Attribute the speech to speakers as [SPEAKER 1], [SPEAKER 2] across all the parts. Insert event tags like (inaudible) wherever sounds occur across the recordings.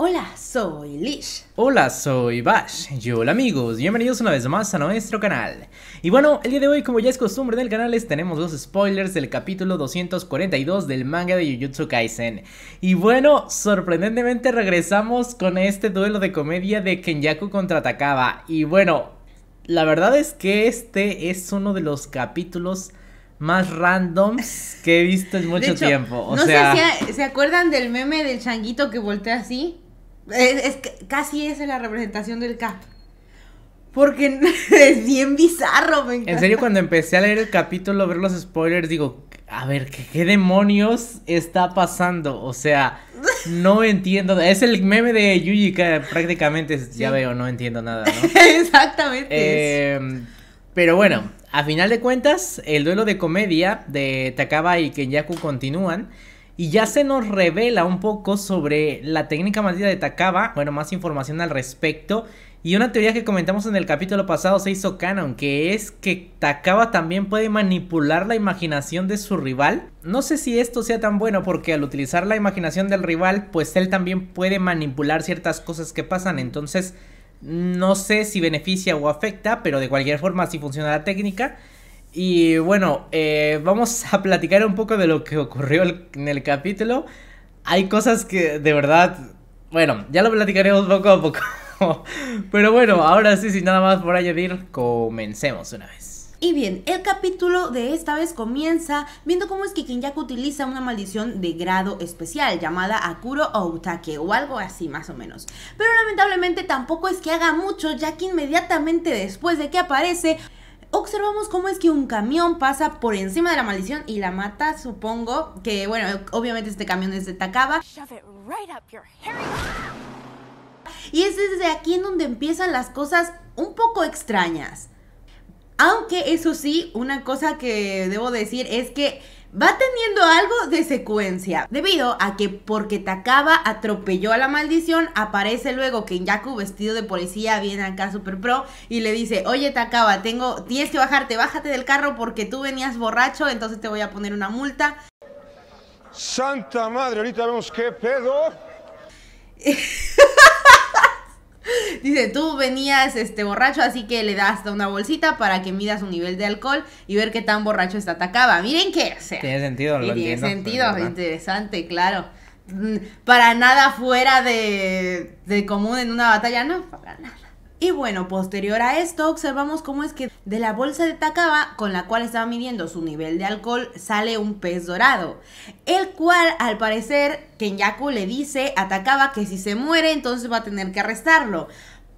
[SPEAKER 1] Hola, soy Lish.
[SPEAKER 2] Hola, soy Bash. Y hola amigos, bienvenidos una vez más a nuestro canal. Y bueno, el día de hoy, como ya es costumbre del canal, les tenemos los spoilers del capítulo 242 del manga de Jujutsu Kaisen. Y bueno, sorprendentemente regresamos con este duelo de comedia de Kenyaku contra Takaba. Y bueno, la verdad es que este es uno de los capítulos más randoms que he visto en mucho tiempo. O no sea... sé si
[SPEAKER 1] se acuerdan del meme del changuito que voltea así. Es, casi esa es la representación del Cap. Porque (laughs) es bien bizarro, me encanta. En serio,
[SPEAKER 2] cuando empecé a leer el capítulo, ver los spoilers, digo, a ver, ¿qué, demonios está pasando? O sea, no (laughs) entiendo. Es el meme de Yuji prácticamente, ya veo, no entiendo nada, ¿no?
[SPEAKER 1] (laughs) Exactamente.
[SPEAKER 2] Em, pero bueno a final de cuentas, el duelo de comedia de Takaba y Kenyaku continúan. Y ya se nos revela un poco sobre la técnica maldita de Takaba. Bueno, más información al respecto. Y una teoría que comentamos en el capítulo pasado se hizo canon, que es que Takaba también puede manipular la imaginación de su rival. No sé si esto sea tan bueno porque al utilizar la imaginación del rival, pues él también puede manipular ciertas cosas que pasan. Entonces, no sé si beneficia o afecta, pero de cualquier forma si funciona la técnica. Y bueno, eh, vamos (laughs) a platicar un poco de lo que ocurrió en el capítulo. Hay cosas que de verdad, bueno, ya lo platicaremos poco a poco. (laughs) pero bueno, ahora sí, sin nada más por añadir, comencemos una vez.
[SPEAKER 1] Y bien, el capítulo de esta vez comienza viendo cómo es que Kinyaku utiliza una maldición de grado especial llamada Akuro Outake o algo así más o menos. Pero lamentablemente tampoco es que haga mucho ya que inmediatamente después de que aparece observamos cómo es que un camión pasa por encima de la maldición y la mata, supongo que bueno, obviamente este camión es de Takaba. Y es desde aquí en donde empiezan las cosas un poco extrañas. Aunque eso sí, una cosa que debo decir es que va teniendo algo de secuencia, debido a que porque Takaba atropelló a la maldición, aparece luego que Yaku, vestido de policía, viene acá Super Pro y le dice, oye Takaba, tengo, tienes que bajarte, bájate del carro porque tú venías borracho, entonces te voy a poner una multa. Santa madre, ahorita vemos qué pedo. (laughs) (laughs) Dice, tú venías este borracho, así que le das una bolsita para que midas un nivel de alcohol y ver qué tan borracho está atacaba. Miren qué hace. Tiene sentido, lo Tiene sentido, interesante, claro. Mm, para nada fuera de, de común en una batalla, no, para nada. Y bueno, posterior a esto observamos cómo es que de la bolsa de Takaba, con la cual estaba midiendo su nivel de alcohol, sale un pez dorado, el cual al parecer Kenyaku le dice a Takaba que si se muere entonces va a tener que arrestarlo.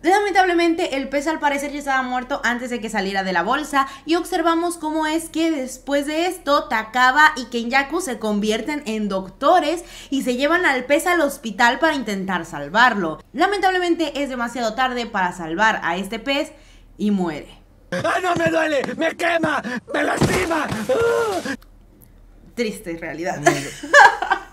[SPEAKER 1] Lamentablemente el pez al parecer ya estaba muerto antes de que saliera de la bolsa y observamos cómo es que después de esto Takaba y Kenyaku se convierten en doctores y se llevan al pez al hospital para intentar salvarlo. Lamentablemente es demasiado tarde para salvar a este pez y muere. ¡Ah, no me duele! ¡Me quema! ¡Me lastima! ¡Ah! Triste realidad. (laughs)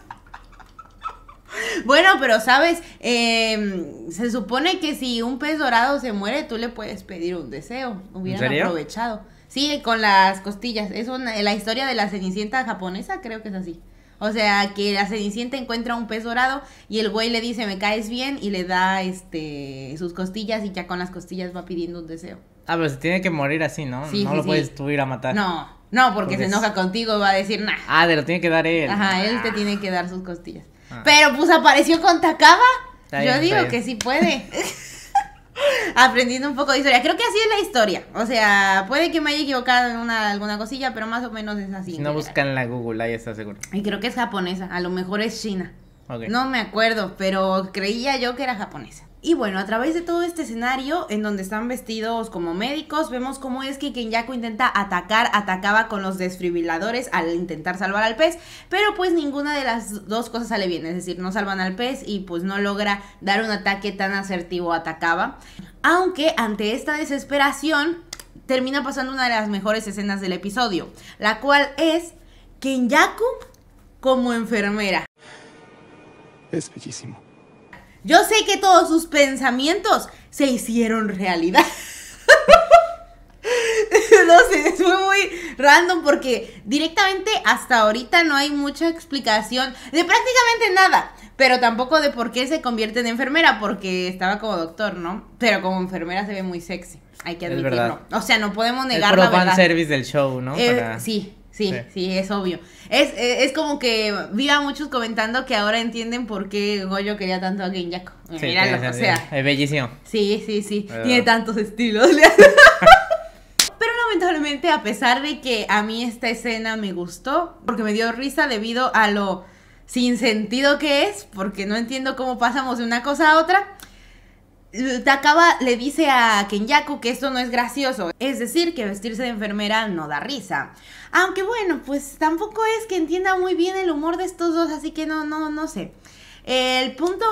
[SPEAKER 1] Bueno, pero sabes, em, se supone que si un pez dorado se muere, tú le puedes pedir un deseo. Hubieran aprovechado. Sí, con las costillas. Es una, la historia de la cenicienta japonesa, creo que es así. O sea, que la Cenicienta encuentra un pez dorado y el güey le dice, me caes bien, y le da este sus costillas y ya con las costillas va pidiendo un deseo.
[SPEAKER 2] Ah, pero se tiene que morir así, ¿no? Sí, no lo puedes tú ir a matar. No,
[SPEAKER 1] no, porque, se enoja contigo y va a decir, nah.
[SPEAKER 2] Ah, de lo tiene que dar él. Ajá,
[SPEAKER 1] él te ah. tiene que dar sus costillas. Ah. Pero pues apareció con Takaba. Yo digo que sí puede. (laughs) Aprendiendo un poco de historia. Creo que así es la historia. O sea, puede que me haya equivocado en una, alguna cosilla, pero más o menos es así. Si no
[SPEAKER 2] buscan la Google, ahí está seguro. Y
[SPEAKER 1] creo que es japonesa. A lo mejor es china. No me acuerdo, pero creía yo que era japonesa. Y bueno, a través de todo este escenario, en donde están vestidos como médicos, vemos cómo es que Kenyaku intenta atacar, atacaba con los desfibriladores al intentar salvar al pez, pero pues ninguna de las dos cosas sale bien, es decir, no salvan al pez y pues no logra dar un ataque tan asertivo atacaba. Aunque ante esta desesperación, termina pasando una de las mejores escenas del episodio, la cual es Kenyaku como enfermera.
[SPEAKER 2] Es bellísimo.
[SPEAKER 1] Yo sé que todos sus pensamientos se hicieron realidad. (laughs) no sé, fue muy, random porque directamente hasta ahorita no hay mucha explicación de prácticamente nada, pero tampoco de por qué se convierte en enfermera, porque estaba como doctor, ¿no? Pero como enfermera se ve muy sexy, hay que admitirlo. O sea, no podemos negar El la verdad. service
[SPEAKER 2] del show, ¿no? Eh, Sí, Sí,
[SPEAKER 1] sí, es obvio. E, es, como que vi a muchos comentando que ahora entienden por qué Goyo quería tanto a Ginjaco. Sí, eh, Míralo, o sea. Es bellísimo. Sí, sí, sí. Tiene tantos estilos. (laughs) Pero lamentablemente, a pesar de que a mí esta escena me gustó, porque me dio risa debido a lo sin sentido que es, porque no entiendo cómo pasamos de una cosa a otra, Takaba le dice a Kenyaku que esto no es gracioso, es decir, que vestirse de enfermera no da risa. Aunque bueno, pues tampoco es que entienda muy bien el humor de estos dos, así que no, no, no sé. El punto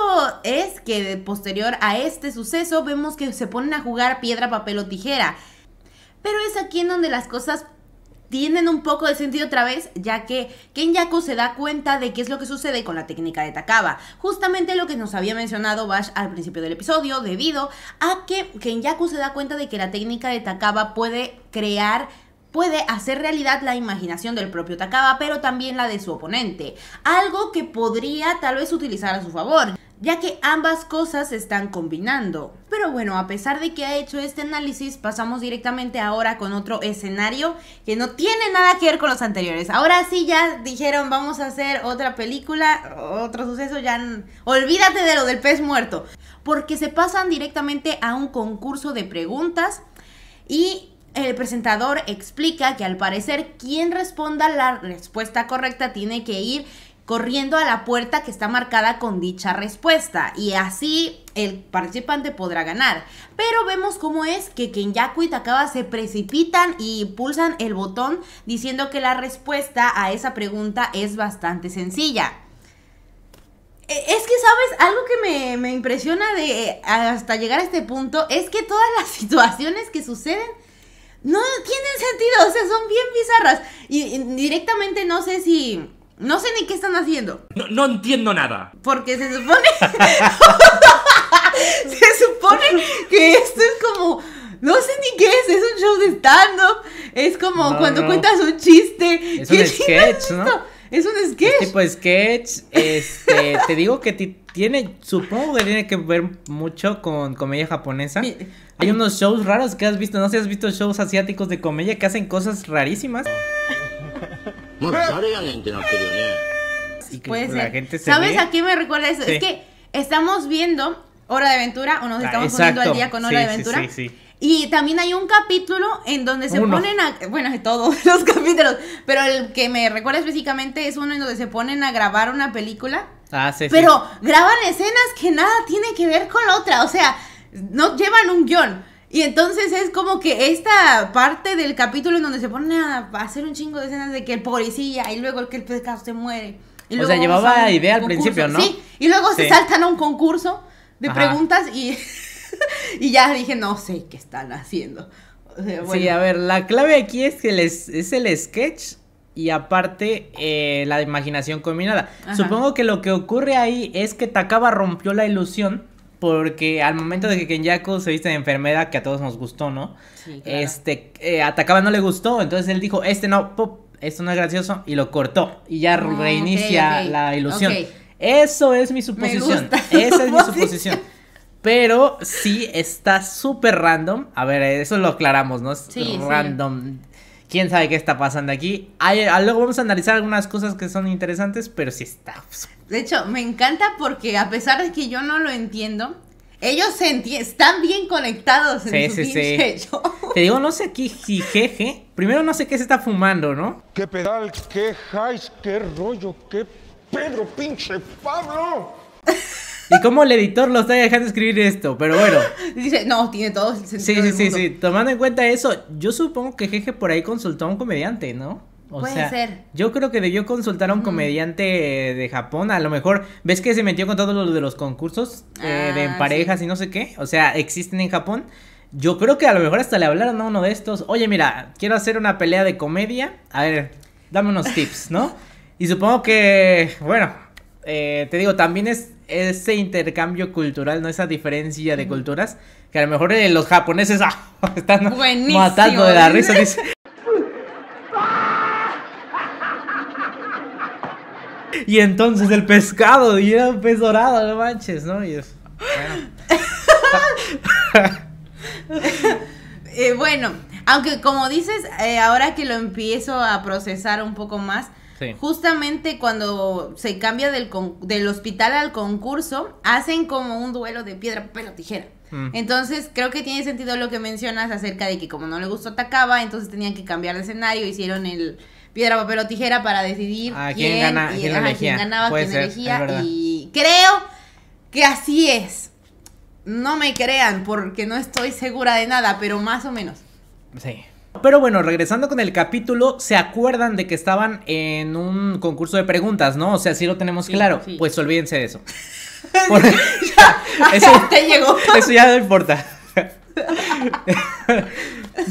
[SPEAKER 1] es que posterior a este suceso vemos que se ponen a jugar piedra, papel o tijera. Pero es aquí en donde las cosas tienen un poco de sentido otra vez, ya que Ken se da cuenta de qué es lo que sucede con la técnica de Takaba. Justamente lo que nos había mencionado Bash al principio del episodio, debido a que Ken se da cuenta de que la técnica de Takaba puede crear puede hacer realidad la imaginación del propio Takaba, pero también la de su oponente, algo que podría tal vez utilizar a su favor, ya que ambas cosas se están combinando. Pero bueno, a pesar de que ha hecho este análisis, pasamos directamente ahora con otro escenario que no tiene nada que ver con los anteriores. Ahora sí ya dijeron, vamos a hacer otra película, otro suceso, ya olvídate de lo del pez muerto, porque se pasan directamente a un concurso de preguntas y el presentador explica que al parecer quien responda la respuesta correcta tiene que ir corriendo a la puerta que está marcada con dicha respuesta y así el participante podrá ganar. Pero vemos cómo es que Kenyaku y Takaba se precipitan y pulsan el botón diciendo que la respuesta a esa pregunta es bastante sencilla. E-, es que, ¿sabes? Algo que me, impresiona de eh, hasta llegar a este punto es que todas las (laughs) situaciones que suceden no tienen sentido, o sea, son bien bizarras. y directamente no sé si no sé ni qué están haciendo.
[SPEAKER 2] No, entiendo nada.
[SPEAKER 1] Porque se supone. (laughs) (laughs) se supone que esto es como. No sé ni qué es, es un show de stand-up. Es como cuando cuentas un chiste. Es un sketch,
[SPEAKER 2] ¿no? Es un sketch. tipo sketch. Este, te digo que tiene, supongo que tiene que ver mucho con comedia japonesa. Hay unos shows raros que has visto, no sé si has visto shows asiáticos de comedia que hacen cosas rarísimas. (laughs) la gente ¿Sabes a
[SPEAKER 1] qué me recuerda eso? Es que estamos viendo Hora de Aventura o nos ah, estamos poniendo al día con Hora de Aventura. sí, sí. Y también hay un capítulo en donde se ponen a. Bueno, de todos (laughs) los capítulos. Pero el que me recuerda específicamente es uno en donde se ponen a grabar una película.
[SPEAKER 2] Ah, sí, Pero
[SPEAKER 1] graban escenas que nada tiene que ver con la otra. O sea, no llevan un guión. Y entonces es como que esta parte del capítulo en donde se pone a hacer un chingo de escenas de que el policía y luego el que el pescado se muere. Y o sea, llevaba idea al principio, ¿no? Sí, y luego se saltan a un concurso de preguntas y, (laughs) y ya dije, no sé qué están haciendo. Sí, a
[SPEAKER 2] ver, la clave aquí es que les es, el sketch y aparte eh, la imaginación combinada. Supongo que lo que ocurre ahí es que Takaba rompió la ilusión porque al momento de que Kenyaku se viste de enfermera, que a todos nos gustó, ¿no? Este, eh, Atacaba no le gustó, entonces él dijo, este no, pop, esto no es gracioso, y lo cortó, y ya ah, reinicia la ilusión. Eso es mi suposición. Esa es mi (laughs) suposición. Pero sí está súper random. A ver, eso lo aclaramos, ¿no? Es sí, random quién sabe qué está pasando aquí. Ah, luego vamos a analizar algunas cosas que son interesantes, pero sí está.
[SPEAKER 1] Pues, de hecho, me encanta porque a pesar de que yo no lo entiendo, ellos están bien conectados en sí, su sí.
[SPEAKER 2] (laughs) Te digo, no sé qué jeje. Primero no sé qué se está fumando, ¿no? ¿Qué pedal? ¿Qué
[SPEAKER 1] highs? ¿Qué rollo? ¿Qué Pedro pinche Pablo? (laughs)
[SPEAKER 2] ¿Y cómo el editor lo está dejando escribir esto? Pero bueno.
[SPEAKER 1] (laughs) Dice, no, tiene todo el sentido.
[SPEAKER 2] Sí, sí, sí, sí. Tomando en cuenta eso, yo supongo que Jeje por ahí consultó a un comediante, ¿no? O Puede ser. Yo creo que debió consultar a un comediante eh, de Japón. A lo mejor, ¿ves que se metió con todos los de los concursos eh, de ah, parejas y no sé qué? O sea, existen en Japón. Yo creo que a lo mejor hasta le hablaron a uno de estos. Oye, mira, quiero hacer una pelea de comedia. A ver, dame unos tips, ¿no? (laughs) Y supongo que, bueno, eh, te digo, también es ese intercambio cultural, ¿no? Esa diferencia de culturas, que a lo mejor eh, los japoneses (laughs) ah,
[SPEAKER 1] están matando de la risa, dice.
[SPEAKER 2] y entonces el pescado, y era un pez dorado, no manches, ¿no? Y es, bueno.
[SPEAKER 1] (laughs) Eh, bueno, aunque como dices, eh, ahora que lo empiezo a procesar un poco más, Justamente cuando se cambia del, del hospital al concurso, hacen como un duelo de piedra, papel o tijera. Mm. Entonces, creo que tiene sentido lo que mencionas acerca de que como no le gustó atacaba, entonces tenían que cambiar de escenario, hicieron el piedra, papel o tijera para decidir quién, y, ganaba, Y creo que así es. No me crean porque no estoy segura de nada, pero más o menos.
[SPEAKER 2] Sí. Pero bueno, regresando con el capítulo, ¿se acuerdan de que estaban en un concurso de preguntas, no? O sea, si lo tenemos claro. Pues olvídense de eso. (laughs) (laughs) eso llegó. Eso ya no importa. (laughs)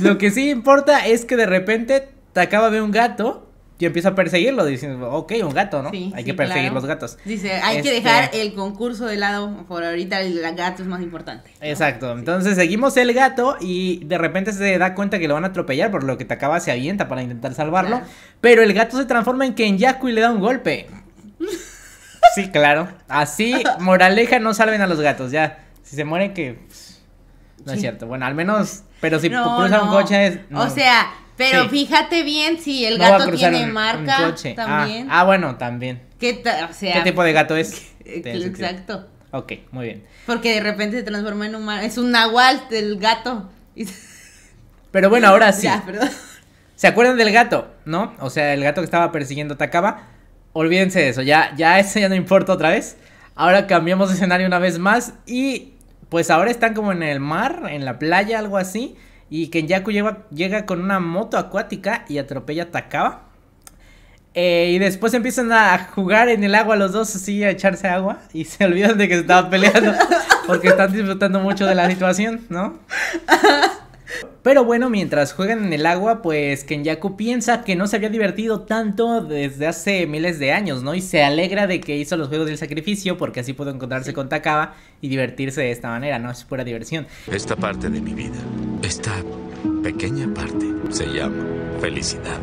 [SPEAKER 2] lo que sí importa es que de repente te acaba de ver un gato yo empiezo a perseguirlo diciendo, ok, un gato, ¿no? Sí, hay que perseguir los gatos.
[SPEAKER 1] Dice, hay que dejar este, el concurso de lado, por ahorita el gato es más importante.
[SPEAKER 2] Exacto, entonces seguimos el gato y de repente se da cuenta que lo van a atropellar, por lo que te acaba se avienta para intentar salvarlo, pero el gato se transforma en Kenyaku y le da un golpe. (laughs) sí, claro. Así, moraleja, no salven a los gatos, ya. Si se mueren que... Pues, no es cierto, bueno, al menos, pero si cruza cruzan un coche es... O sea...
[SPEAKER 1] Pero fíjate bien si el gato tiene marca ah, también. Ah,
[SPEAKER 2] bueno, también.
[SPEAKER 1] ¿Qué, tipo de
[SPEAKER 2] gato es? (laughs) Exacto. Ok, muy bien.
[SPEAKER 1] Porque de repente se transforma en un... Es un nahual el gato. (laughs)
[SPEAKER 2] Pero bueno, ahora sí. ¿Se acuerdan del gato? ¿No? O sea, el gato que estaba persiguiendo Takaba. Olvídense de eso. Ya, ya eso ya no importa otra vez. Ahora cambiamos de escenario una vez más. Y pues ahora están como en el mar, en la playa, algo así. Y Kenyaku llega con una moto acuática y atropella a Takaba eh, y después empiezan a jugar en el agua los dos, así a echarse agua. Y se (laughs) olvidan de que se estaban peleando. Porque están disfrutando mucho de la situación, ¿no? Pero bueno, mientras juegan en el agua, pues Kenyaku piensa que no se había divertido tanto desde hace miles de años, ¿no? Y se alegra de que hizo los juegos del sacrificio porque así pudo encontrarse con Takaba y divertirse de esta manera, ¿no? Es pura diversión. Esta parte de mi vida esta pequeña parte se llama felicidad.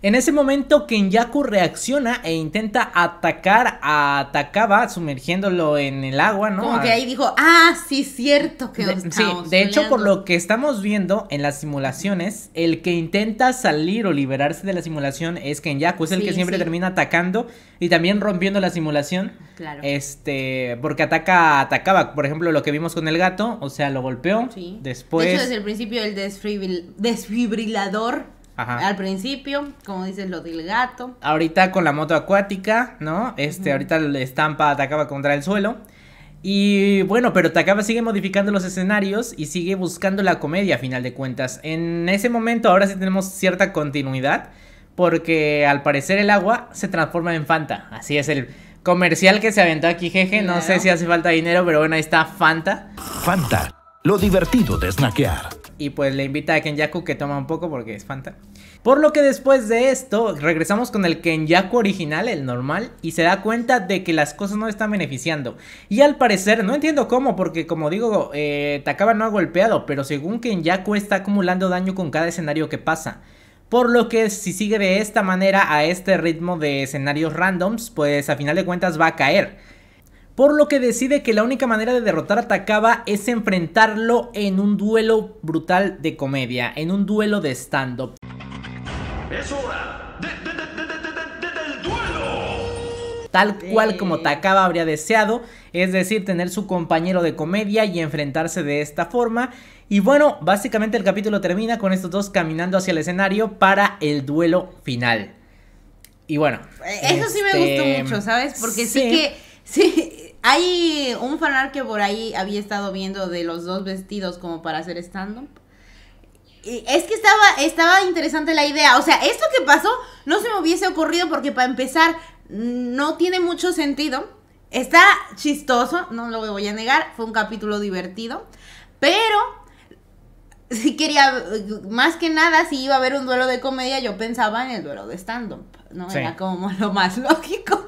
[SPEAKER 2] En ese momento Kenyaku reacciona e intenta atacar a Takaba sumergiéndolo en el agua, ¿no? Como que ah. ahí
[SPEAKER 1] dijo, ah, sí, cierto que de, Sí, de hecho por
[SPEAKER 2] lo que estamos viendo en las simulaciones, el que intenta salir o liberarse de la simulación es Kenyaku, es el que siempre termina atacando y también rompiendo la simulación. Claro. Este, porque ataca a Takaba, por ejemplo, lo que vimos con el gato, o sea, lo golpeó. Sí. Después... De hecho, desde el
[SPEAKER 1] principio del desfibrilador al principio, como dices, lo del gato.
[SPEAKER 2] Ahorita con la moto acuática, ¿no? Este, ahorita la estampa atacaba contra el suelo. Y bueno, pero Takaba sigue modificando los escenarios y sigue buscando la comedia a final de cuentas. En ese momento ahora sí tenemos cierta continuidad porque al parecer el agua se transforma en Fanta. Así es el comercial que se aventó aquí, jeje. No sé si hace falta dinero, pero bueno, ahí está Fanta. Fanta, lo divertido de snackear y pues le invita a Kenyaku que toma un poco porque es Por lo que después de esto regresamos con el Kenyaku original, el normal, y se da cuenta de que las cosas no están beneficiando. Y al parecer, no entiendo cómo, porque como digo, eh, Takaba no ha golpeado, pero según Kenyaku está acumulando daño con cada escenario que pasa. Por lo que si sigue de esta manera a este ritmo de escenarios randoms, pues a final de cuentas va a caer por lo que decide que la única manera de derrotar a Takaba es enfrentarlo en un duelo brutal de comedia, en un duelo de stand-up.
[SPEAKER 1] Es hora del
[SPEAKER 2] duelo. Tal cual como Takaba habría deseado, es decir, tener su compañero de comedia y enfrentarse de esta forma. Y bueno, básicamente el capítulo termina con estos dos caminando hacia el escenario para el duelo final. Y bueno.
[SPEAKER 1] Eh, eso sí me gustó este, mucho, ¿sabes? Porque sí, sí que sí, hay un fanar que por ahí había estado viendo de los dos vestidos como para hacer stand-up. Es que estaba, estaba interesante la idea. O sea, esto que pasó no se me hubiese ocurrido porque para empezar no tiene mucho sentido. Está chistoso, no lo voy a negar. Fue un capítulo divertido. Pero si quería, más que nada, si iba a haber un duelo de comedia, yo pensaba en el duelo de stand-up. ¿no? Era como (laughs) lo más lógico.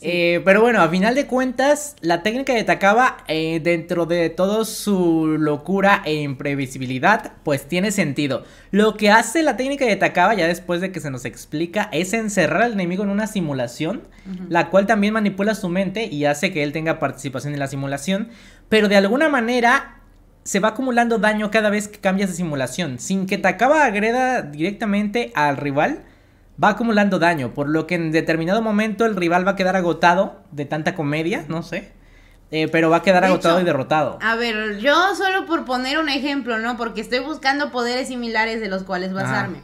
[SPEAKER 2] Eh, pero bueno, a final de cuentas, la técnica de Takaba, eh, dentro de toda su locura e imprevisibilidad, pues tiene sentido. Lo que hace la técnica de Takaba, ya después de que se nos explica, es encerrar al enemigo en una simulación, la cual también manipula su mente y hace que él tenga participación en la simulación. Pero de alguna manera, se va acumulando daño cada vez que cambias de simulación, sin que Takaba agreda directamente al rival, va acumulando daño, por lo que en determinado momento el rival va a quedar agotado de tanta comedia, no sé. Eh, pero va a quedar agotado y derrotado.
[SPEAKER 1] A ver, yo solo por poner un ejemplo, ¿no? Porque estoy buscando poderes similares de los cuales basarme.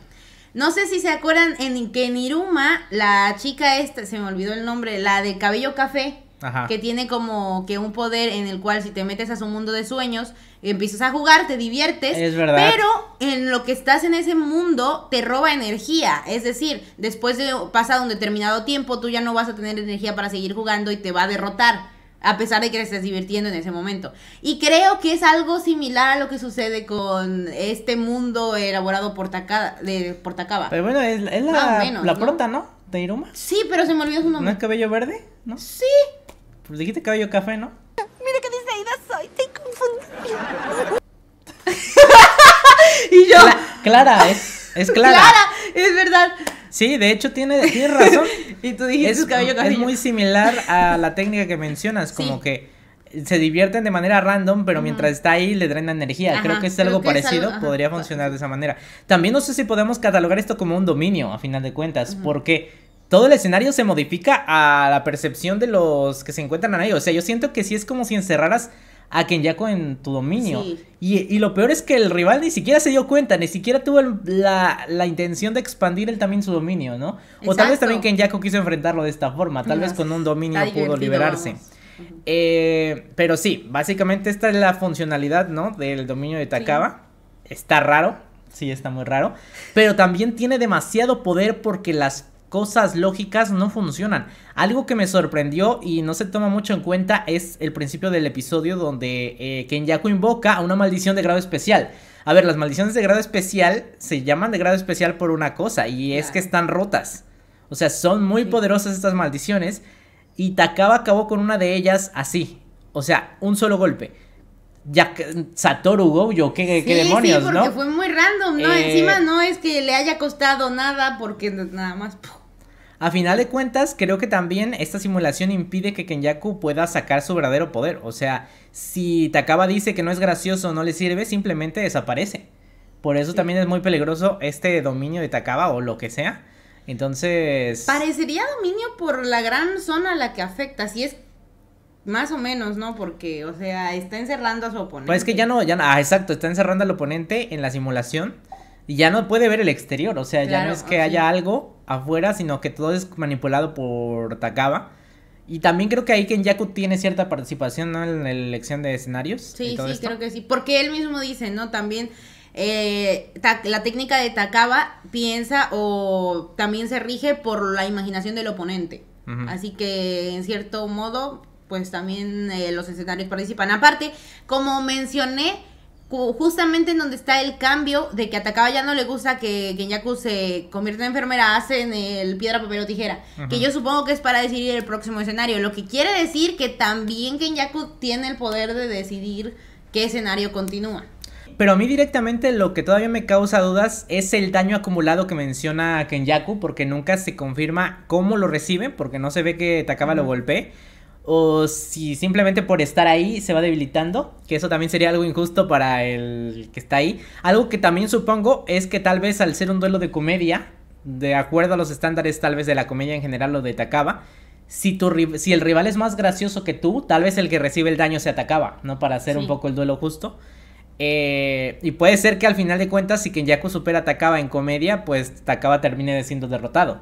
[SPEAKER 1] No sé si se acuerdan en que en Iruma, la chica esta, se me olvidó el nombre, la de cabello café, que tiene como que un poder en el cual si te metes a su mundo de sueños, empiezas a jugar, te diviertes. Es verdad. Pero en lo que estás en ese mundo te roba energía. Es decir, después de pasado un determinado tiempo, tú ya no vas a tener energía para seguir jugando y te va a derrotar a pesar de que te estés divirtiendo en ese momento. Y creo que es algo similar a lo que sucede con este mundo elaborado por, de, Takaba. Pero
[SPEAKER 2] bueno, es, la, la prota, ¿no? De Iruma. Sí,
[SPEAKER 1] pero se me olvidó su nombre. ¿No es
[SPEAKER 2] cabello verde? ¿No? Sí. Pues dijiste cabello café, ¿no? y yo. Clara, es, es Clara. es verdad. Sí, de hecho tiene, razón.
[SPEAKER 1] (laughs) y tú dijiste es, muy
[SPEAKER 2] similar a la técnica que mencionas, como que se divierten de manera random, pero mientras está ahí le drena energía. creo que es algo parecido, podría funcionar de esa manera. También no sé si podemos catalogar esto como un dominio, a final de cuentas, porque todo el escenario se modifica a la percepción de los que se encuentran ahí. O sea, yo siento que sí es como si encerraras a Kenyako en tu dominio. Y, lo peor es que el rival ni siquiera se dio cuenta, ni siquiera tuvo la, intención de expandir él también su dominio, ¿no? O tal vez también Kenyako quiso enfrentarlo de esta forma, tal vez con un dominio pudo liberarse. Eh, pero sí, básicamente esta es la funcionalidad, ¿no? Del dominio de Takaba. Está raro, sí, está muy raro. Pero también tiene demasiado poder porque las cosas lógicas no funcionan. Algo que me sorprendió y no se toma mucho en cuenta es el principio del episodio donde eh, Kenyaku invoca a una maldición de grado especial. A ver, las maldiciones de grado especial se llaman de grado especial por una cosa y es que están rotas. O sea, son muy poderosas estas maldiciones y Takaba acabó con una de ellas así. O sea, un solo golpe. Ya, Satoru Gojo, ¿qué, demonios, porque fue
[SPEAKER 1] muy random, ¿no? Encima eh, no es que le haya costado nada porque nada más...
[SPEAKER 2] A final de cuentas, creo que también esta simulación impide que Kenyaku pueda sacar su verdadero poder. O sea, si Takaba dice que no es gracioso no le sirve, simplemente desaparece. Por eso también es muy peligroso este dominio de Takaba o lo que sea. Entonces...
[SPEAKER 1] Parecería dominio por la gran zona a la que afecta. Si es más o menos, ¿no? Porque, o sea, está encerrando a su oponente. Pues es
[SPEAKER 2] que ya no, ya no, ah, exacto, está encerrando al oponente en la simulación y ya no puede ver el exterior, o sea, ya no es que haya algo afuera, sino que todo es manipulado por Takaba. Y también creo que ahí Yaku tiene cierta participación en la elección de escenarios. Sí, sí, creo
[SPEAKER 1] que sí, porque él mismo dice, ¿no? También eh, la técnica de Takaba piensa o también se rige por la imaginación del oponente. Así que, en cierto modo, pues también eh, los escenarios participan. Aparte, como mencioné, justamente en donde está el cambio de que Atacaba ya no le gusta que Kenyaku se convierta en enfermera, hacen el piedra, papel o tijera. Que yo supongo que es para decidir el próximo escenario. Lo que quiere decir que también Kenyaku tiene el poder de decidir qué escenario continúa.
[SPEAKER 2] Pero a mí directamente lo que todavía me causa dudas es el daño acumulado que menciona Kenyaku, porque nunca se confirma cómo lo recibe, porque no se ve que Takaba lo golpee o si simplemente por estar ahí se va debilitando, que eso también sería algo injusto para el que está ahí. Algo que también supongo es que tal vez al ser un duelo de comedia, de acuerdo a los estándares tal vez de la comedia en general o de Takaba, si, si el rival es más gracioso que tú, tal vez el que recibe el daño se atacaba, ¿no? Para hacer un poco el duelo justo. Eh, y puede ser que al final de cuentas, si Kenyaku supera atacaba en comedia, pues Takaba termine siendo derrotado.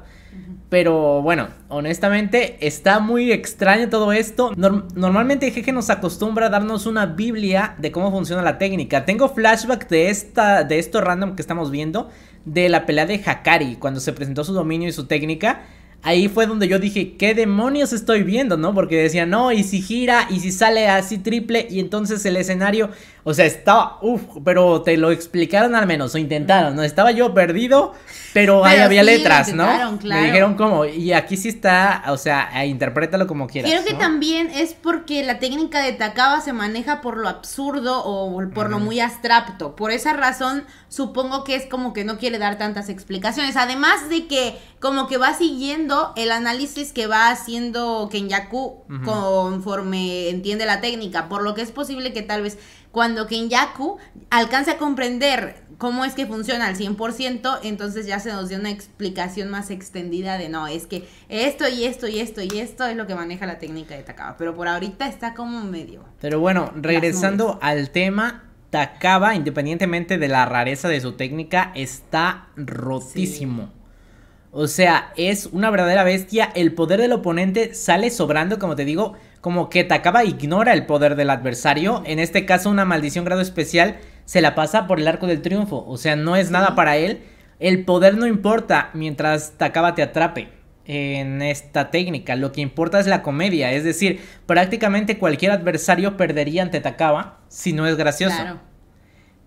[SPEAKER 2] Pero bueno, honestamente está muy extraño todo esto. normalmente Jeje nos acostumbra a darnos una biblia de cómo funciona la técnica. Tengo flashback de, esta, de esto random que estamos viendo, de la pelea de Hakari, cuando se presentó su dominio y su técnica ahí fue donde yo dije, ¿qué demonios estoy viendo? ¿No? Porque decía, no, y si gira, y si sale así triple, y entonces el escenario, o sea, estaba, uff, pero te lo explicaron al menos, o intentaron, ¿no? Estaba yo perdido, pero, ahí había letras, ¿no? Claro. Me dijeron cómo, y aquí sí está, o sea, eh, interprétalo como quieras. Creo que
[SPEAKER 1] también es porque la técnica de Takaba se maneja por lo absurdo o por lo muy abstracto. Por esa razón, supongo que es como que no quiere dar tantas explicaciones. Además de que como que va siguiendo el análisis que va haciendo Kenyaku conforme entiende la técnica, por lo que es posible que tal vez cuando Kenyaku alcanza a comprender cómo es que funciona al 100%, entonces ya se nos dio una explicación más extendida de no, es que esto y esto y esto y esto es lo que maneja la técnica de Takaba. Pero por ahorita está como medio.
[SPEAKER 2] Pero bueno, regresando al tema, Takaba, independientemente de la rareza de su técnica, está rotísimo. O sea, es una verdadera bestia. El poder del oponente sale sobrando, como te digo como que Takaba ignora el poder del adversario. En este caso, una maldición grado especial se la pasa por el arco del triunfo. O sea, no es nada para él. El poder no importa mientras Takaba te atrape en esta técnica. Lo que importa es la comedia. Es decir, prácticamente cualquier adversario perdería ante Takaba si no es gracioso.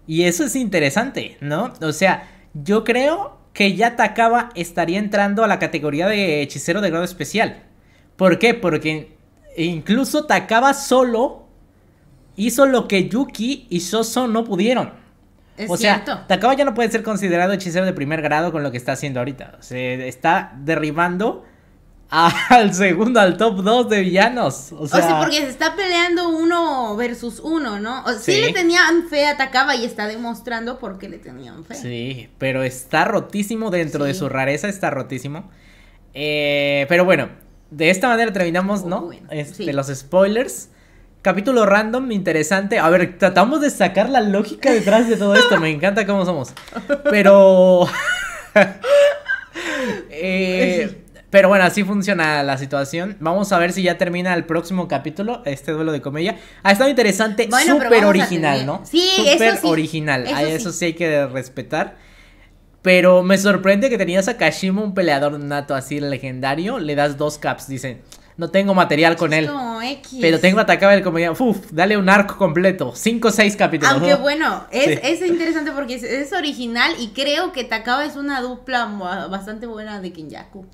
[SPEAKER 2] Y eso es interesante, ¿no? O sea, yo creo que ya Takaba estaría entrando a la categoría de hechicero de grado especial. ¿Por qué? Porque e incluso Takaba solo hizo lo que Yuki y Soso no pudieron.
[SPEAKER 1] Es o cierto. sea,
[SPEAKER 2] Takaba ya no puede ser considerado hechicero de primer grado con lo que está haciendo ahorita. Se está derribando (laughs) al segundo, al top 2 de villanos. O sea, porque se
[SPEAKER 1] está peleando uno versus uno, ¿no? sí. le tenían fe a Takaba y está demostrando por qué le tenían fe.
[SPEAKER 2] Sí, pero está rotísimo dentro de su rareza, está rotísimo.
[SPEAKER 1] Eh,
[SPEAKER 2] pero bueno, de esta manera terminamos, ¿no? De oh, este, Los spoilers. Capítulo random, interesante. A ver, tratamos de sacar la lógica detrás de todo esto. Me encanta cómo somos. Pero. (laughs) Eh, pero bueno, así funciona la situación. Vamos a ver si ya termina el próximo capítulo, este duelo de comedia. Ha ah, estado interesante, super original, ¿no? Sí, eso sí. original. Eso, eso sí hay que respetar. Pero me sorprende que tenías a Kashima, un peleador nato así legendario. Le das dos caps, dice, No tengo material con él. Pero tengo Takaba el comediante. dale un arco completo. Cinco o seis capítulos. Aunque
[SPEAKER 1] bueno, es, es, interesante porque es, es, original y creo que Takaba es una dupla bastante buena de Kinjaku.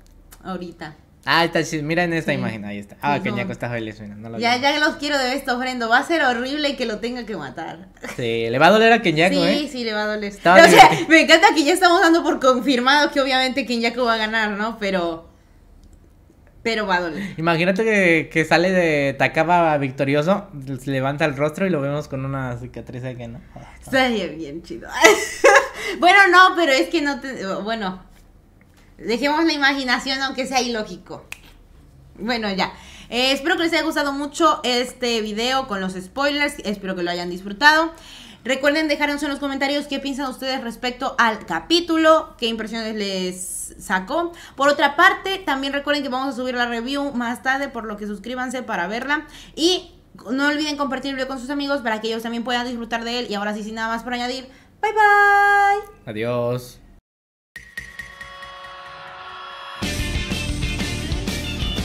[SPEAKER 1] Ahorita.
[SPEAKER 2] Ah, está chido. Mira en esta imagen, ahí está. Ah, Kenyako está no Ya,
[SPEAKER 1] ya los quiero de esto, ofrendo. Va a ser horrible que lo tenga que matar.
[SPEAKER 2] Sí, le va a doler a Kenyako, sí, ¿eh? Sí,
[SPEAKER 1] sí, le va a doler. o sea, me encanta que ya estamos dando por confirmado que obviamente Kenyako va a ganar, ¿no? Pero. Pero va a doler.
[SPEAKER 2] Imagínate que, que sale de Takaba victorioso, se levanta el rostro y lo vemos con una cicatriz aquí, ¿no?
[SPEAKER 1] bien, bien chido. (laughs) bueno, no, pero es que no te. Bueno Dejemos la imaginación, aunque sea ilógico. Bueno, ya. Eh, espero que les haya gustado mucho este video con los spoilers. Espero que lo hayan disfrutado. Recuerden dejarnos en los comentarios qué piensan ustedes respecto al capítulo, qué impresiones les sacó. Por otra parte, también recuerden que vamos a subir la review más tarde, por lo que suscríbanse para verla. Y no olviden compartirlo con sus amigos para que ellos también puedan disfrutar de él. Y ahora sí, sin nada más por añadir, bye bye.
[SPEAKER 2] Adiós.